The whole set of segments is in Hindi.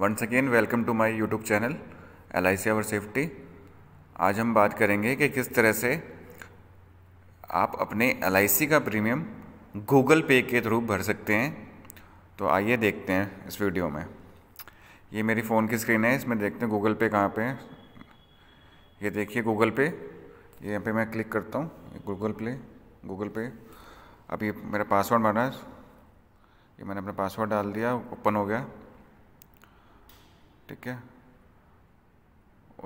once again welcome to my YouTube channel L I C our safety आज हम बात करेंगे कि किस तरह से आप अपने एल आई सी का प्रीमियम गूगल पे के थ्रू भर सकते हैं तो आइए देखते हैं इस वीडियो में ये मेरी फ़ोन की स्क्रीन है इसमें देखते हैं गूगल पे कहाँ पे है ये देखिए गूगल पे ये यहाँ पे मैं क्लिक करता हूँ गूगल प्ले गूगल पे अब ये मेरा पासवर्ड बना है ये मैंने अपना पासवर्ड डाल दिया ओपन हो गया ठीक है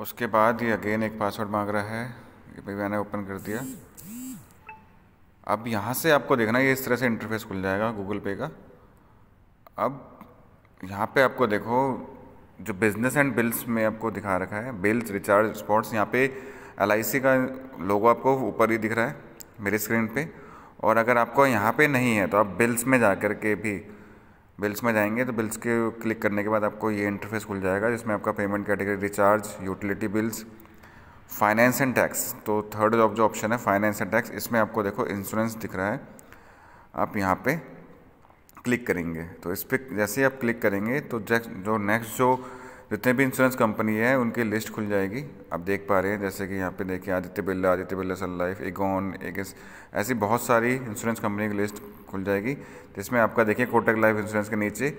उसके बाद ये अगेन एक पासवर्ड मांग रहा है ये भाई मैंने ओपन कर दिया अब यहाँ से आपको देखना ये इस तरह से इंटरफेस खुल जाएगा गूगल पे का अब यहाँ पे आपको देखो जो बिजनेस एंड बिल्स में आपको दिखा रखा है बिल्स रिचार्ज स्पॉट्स यहाँ पे एल का लोगो आपको ऊपर ही दिख रहा है मेरे स्क्रीन पे और अगर आपको यहाँ पे नहीं है तो आप बिल्स में जा कर के भी बिल्स में जाएंगे तो बिल्स के क्लिक करने के बाद आपको ये इंटरफेस खुल जाएगा जिसमें आपका payment category recharge utility bills finance and tax तो थर्ड जॉब जो ऑप्शन है फाइनेंस एंड टैक्स इसमें आपको देखो इंश्योरेंस दिख रहा है आप यहाँ पे क्लिक करेंगे तो इस पर जैसे ही आप क्लिक करेंगे तो जो नेक्स्ट जो जितने भी इंश्योरेंस कंपनी है उनकी लिस्ट खुल जाएगी आप देख पा रहे हैं जैसे कि यहाँ पे देखिए Aditya Birla Aditya Birla Sun Life Aegon Ageas ऐसी बहुत सारी इंश्योरेंस कंपनी की लिस्ट खुल जाएगी जिसमें आपका देखिए कोटक लाइफ इंश्योरेंस के नीचे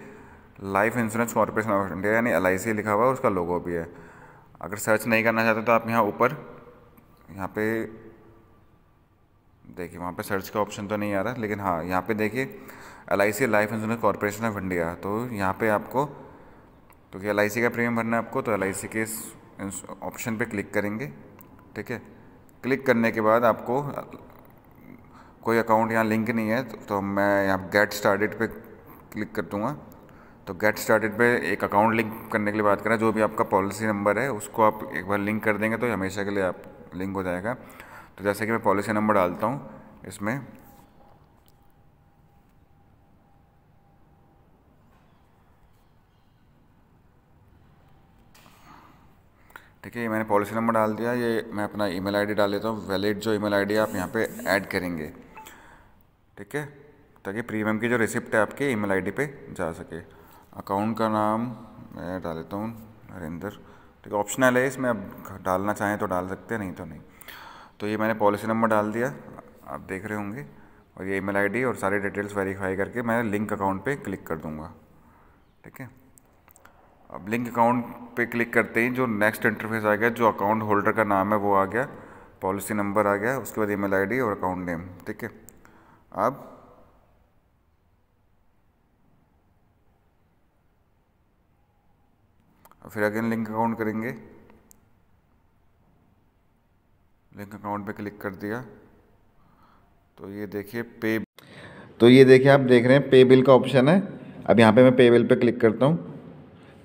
life insurance corporation of India यानी एल लिखा हुआ है उसका लोगो भी है अगर सर्च नहीं करना चाहते तो आप यहाँ ऊपर यहाँ पे देखिए वहाँ पे सर्च का ऑप्शन तो नहीं आ रहा लेकिन हाँ यहाँ पे देखिए L life insurance corporation of India तो यहाँ पे आपको तो एल आई सी का प्रीमियम भरना है आपको तो एल आई सी के इस ऑप्शन पे क्लिक करेंगे ठीक है क्लिक करने के बाद आपको कोई अकाउंट यहाँ लिंक नहीं है तो, तो मैं यहाँ गेट स्टार्टेड पे क्लिक कर दूँगा तो गेट स्टार्टेड पे एक अकाउंट लिंक करने के लिए बात करें जो भी आपका पॉलिसी नंबर है उसको आप एक बार लिंक कर देंगे तो हमेशा के लिए आप लिंक हो जाएगा तो जैसे कि मैं पॉलिसी नंबर डालता हूँ इसमें ठीक है ये मैंने पॉलिसी नंबर डाल दिया ये मैं अपना ईमेल आईडी डाल देता हूँ वैलिड जो ईमेल आईडी आप यहाँ पे ऐड करेंगे ठीक है ताकि प्रीमियम की जो रिसिप्ट है आपके ईमेल आईडी पे जा सके अकाउंट का नाम मैं डाल देता हूँ नरेंद्र ठीक है ऑप्शनल है इसमें अब डालना चाहें तो डाल सकते हैं नहीं तो नहीं तो ये मैंने पॉलिसी नंबर डाल दिया आप देख रहे होंगे और ये ईमेल आईडी और सारी डिटेल्स वेरीफाई करके मैं लिंक अकाउंट पे क्लिक कर दूंगा ठीक है अब लिंक अकाउंट पे क्लिक करते ही जो नेक्स्ट इंटरफेस आ गया जो अकाउंट होल्डर का नाम है वो आ गया पॉलिसी नंबर आ गया उसके बाद ईमेल आईडी और अकाउंट नेम ठीक है अब फिर अगेन लिंक अकाउंट करेंगे लिंक अकाउंट पे क्लिक कर दिया तो ये देखिए पे तो ये देखिए आप देख रहे हैं पे बिल का ऑप्शन है अब यहाँ पे मैं पे बिल पे क्लिक करता हूँ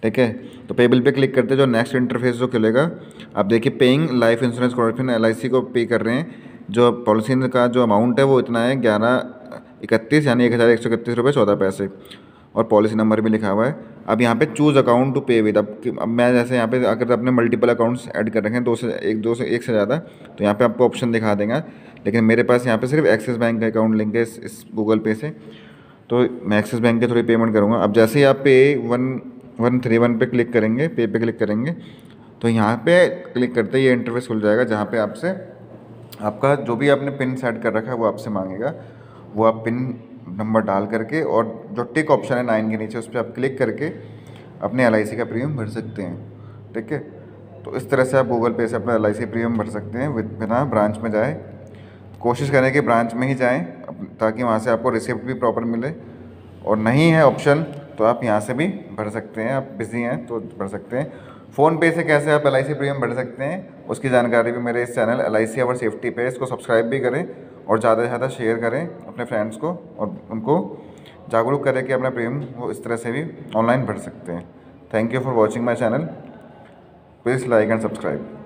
ठीक है तो पे बिल पे क्लिक करते जो नेक्स्ट इंटरफेस जो खुलेगा आप देखिए paying life insurance corporation L को पे कर रहे हैं जो पॉलिसी का जो अमाउंट है वो इतना है ग्यारह इकतीस यानी एक हज़ार एक सौ इकतीस रुपये चौदह पैसे और पॉलिसी नंबर भी लिखा हुआ है अब यहाँ पे choose account to pay with अब अब मैं जैसे यहाँ पे अगर अपने मल्टीपल अकाउंट्स ऐड कर रखे हैं दो से एक दो से एक से ज़्यादा तो यहाँ पे आपको ऑप्शन दिखा देगा लेकिन मेरे पास यहाँ पे सिर्फ एक्सिस बैंक का अकाउंट लिंक है इस गूगल पे से तो मैं एक्सिस बैंक के थोड़ी पेमेंट करूँगा अब जैसे ही आप pay one one three one पे क्लिक करेंगे पे पे क्लिक करेंगे तो यहाँ पे क्लिक करते ही ये इंटरफेस खुल जाएगा जहाँ पे आपसे आपका जो भी आपने पिन सेट कर रखा है वो आपसे मांगेगा वो आप पिन नंबर डाल करके और जो टिक ऑप्शन है नाइन के नीचे उस पर आप क्लिक करके अपने एल का प्रीमियम भर सकते हैं ठीक है तो इस तरह से आप गूगल पे से अपना एल प्रीमियम भर सकते हैं बिना ब्रांच में जाए कोशिश करें कि ब्रांच में ही जाएँ ताकि वहाँ से आपको रिसिप्ट भी प्रॉपर मिले और नहीं है ऑप्शन तो आप यहाँ से भी भर सकते हैं आप बिज़ी हैं तो भर सकते हैं फ़ोनपे से कैसे आप एल आई प्रीमियम भर सकते हैं उसकी जानकारी भी मेरे इस channel L I C safety पे इसको सब्सक्राइब भी करें और ज़्यादा से ज़्यादा शेयर करें अपने फ्रेंड्स को और उनको जागरूक करें कि अपना प्रीमियम वो इस तरह से भी ऑनलाइन भर सकते हैं thank you for watching my channel please like and subscribe